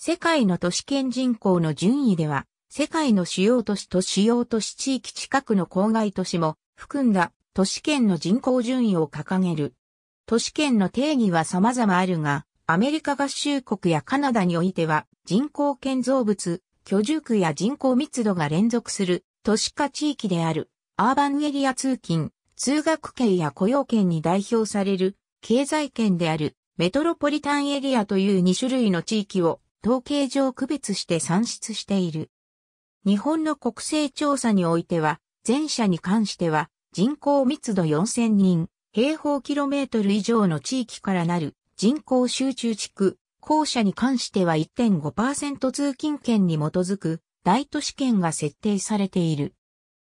世界の都市圏人口の順位では、世界の主要都市と主要都市地域近くの郊外都市も含んだ都市圏の人口順位を掲げる。都市圏の定義は様々あるが、アメリカ合衆国やカナダにおいては人口建造物、居住区や人口密度が連続する都市化地域である、アーバンエリア通勤、通学圏や雇用圏に代表される経済圏であるメトロポリタンエリアという2種類の地域を統計上区別して算出している。日本の国勢調査においては、前者に関しては、人口密度4000人、平方キロメートル以上の地域からなる人口集中地区、後者に関しては1.5%通勤圏に基づく大都市圏が設定されている。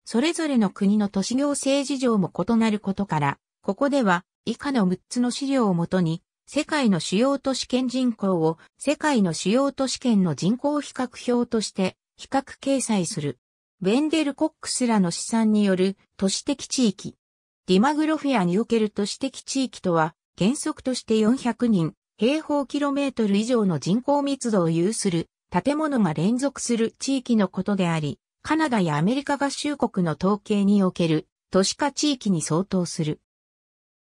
それぞれの国の都市行政事情も異なることから、ここでは以下の6つの資料をもとに世界の主要都市圏人口を世界の主要都市圏の人口比較表として比較掲載する。ベンデル・コックスらの試算による都市的地域。ディマグロフィアにおける都市的地域とは原則として400人平方キロメートル以上の人口密度を有する建物が連続する地域のことであり、カナダやアメリカ合衆国の統計における都市化地域に相当する。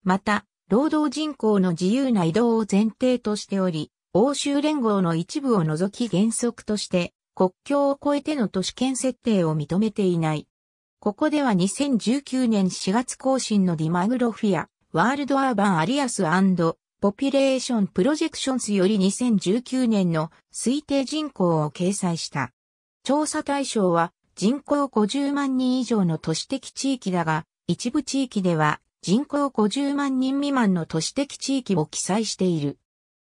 また、労働人口の自由な移動を前提としており、欧州連合の一部を除き原則として、国境を越えての都市圏設定を認めていない。ここでは2019年4月更新のディマグロフィア、ワールドアーバンアリアスポピュレーションプロジェクションスより2019年の推定人口を掲載した。調査対象は人口50万人以上の都市的地域だが、一部地域では人口50万人未満の都市的地域を記載している。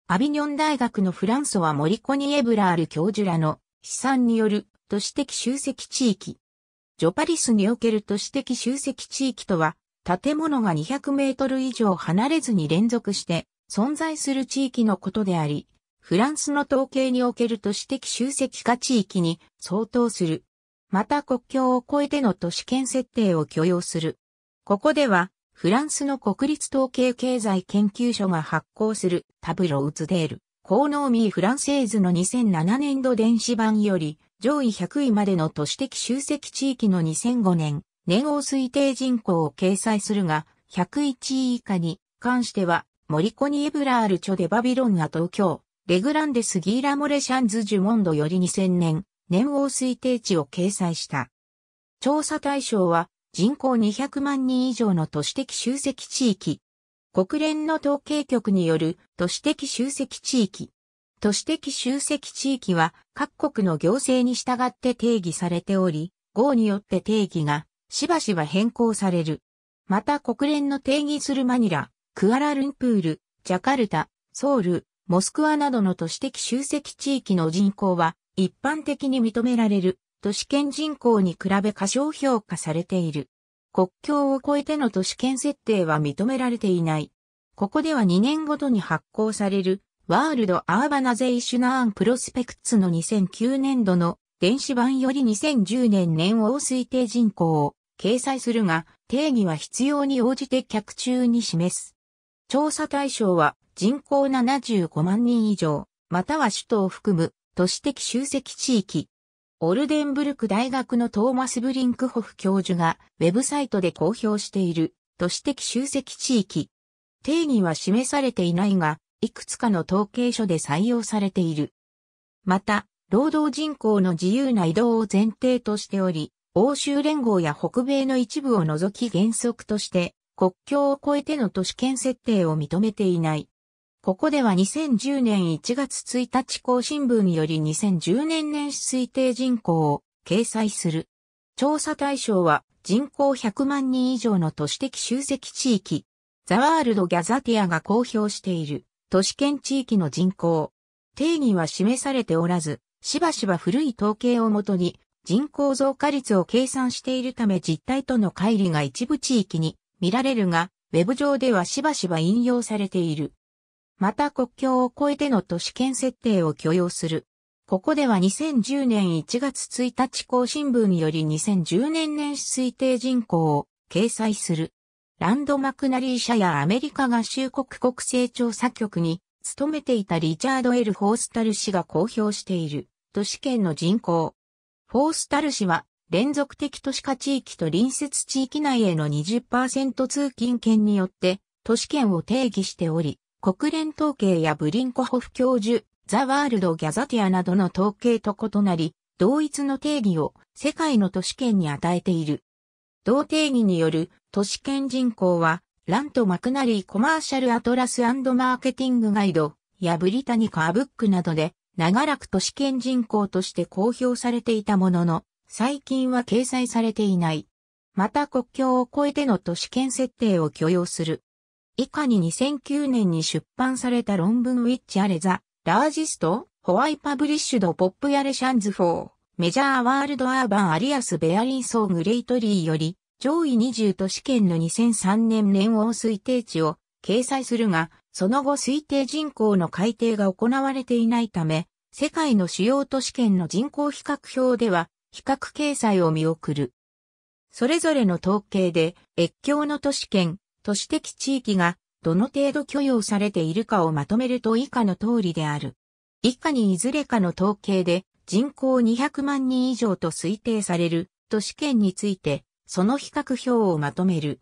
アビニョン大学のフランソワ・モリコニ・エブラール教授らの試算による都市的集積地域。ジョパリスにおける都市的集積地域とは、建物が200メートル以上離れずに連続して存在する地域のことであり、フランスの統計における都市的集積化地域に相当する。また国境を越えての都市圏設定を許容する。ここでは、フランスの国立統計経済研究所が発行するタブロウツデール、コーノーミーフランセーズの2007年度電子版より上位100位までの都市的集積地域の2005年年号推定人口を掲載するが101位以下に関してはモリコニエブラールチョデバビロンが東京、レグランデスギーラモレシャンズジュモンドより2000年年号推定値を掲載した。調査対象は人口200万人以上の都市的集積地域。国連の統計局による都市的集積地域。都市的集積地域は各国の行政に従って定義されており、号によって定義がしばしば変更される。また国連の定義するマニラ、クアラルンプール、ジャカルタ、ソウル、モスクワなどの都市的集積地域の人口は一般的に認められる。都市圏人口に比べ過小評価されている。国境を越えての都市圏設定は認められていない。ここでは2年ごとに発行されるワールドアーバナゼイ・シュナーンプロスペクツの2009年度の電子版より2010年年を推定人口を掲載するが定義は必要に応じて客中に示す。調査対象は人口75万人以上、または首都を含む都市的集積地域、オルデンブルク大学のトーマス・ブリンクホフ教授がウェブサイトで公表している都市的集積地域。定義は示されていないが、いくつかの統計書で採用されている。また、労働人口の自由な移動を前提としており、欧州連合や北米の一部を除き原則として、国境を越えての都市圏設定を認めていない。ここでは2010年1月1日更新分より2010年年推定人口を掲載する。調査対象は人口100万人以上の都市的集積地域。ザワールド・ギャザティアが公表している都市圏地域の人口。定義は示されておらず、しばしば古い統計をもとに人口増加率を計算しているため実態との乖離が一部地域に見られるが、ウェブ上ではしばしば引用されている。また国境を越えての都市圏設定を許容する。ここでは2010年1月1日更新分より2010年年推定人口を掲載する。ランドマクナリー社やアメリカ合衆国国勢調査局に勤めていたリチャード・エル・フォースタル氏が公表している都市圏の人口。フォースタル氏は連続的都市化地域と隣接地域内への20%通勤圏によって都市圏を定義しており、国連統計やブリンコホフ教授、ザ・ワールド・ギャザティアなどの統計と異なり、同一の定義を世界の都市圏に与えている。同定義による都市圏人口は、ラント・マクナリー・コマーシャル・アトラスマーケティング・ガイドやブリタニカ・アブックなどで、長らく都市圏人口として公表されていたものの、最近は掲載されていない。また国境を越えての都市圏設定を許容する。以下に2009年に出版された論文 Which are the largest? Why published p o p ー、メ a ャ i ワ n s for Major World Urban a r ー。a s Bearing So g r e a t l より上位20都市圏の2003年年王推定値を掲載するが、その後推定人口の改定が行われていないため、世界の主要都市圏の人口比較表では比較掲載を見送る。それぞれの統計で、越境の都市圏、都市的地域がどの程度許容されているかをまとめると以下の通りである。以下にいずれかの統計で人口200万人以上と推定される都市圏について、その比較表をまとめる。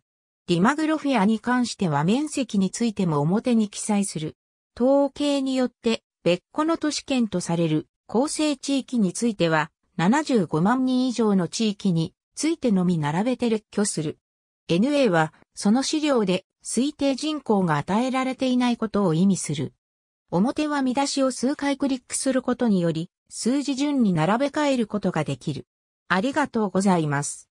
ディマグロフィアに関しては面積についても表に記載する。統計によって別個の都市圏とされる構成地域については75万人以上の地域についてのみ並べて列挙する。NA はその資料で推定人口が与えられていないことを意味する。表は見出しを数回クリックすることにより、数字順に並べ替えることができる。ありがとうございます。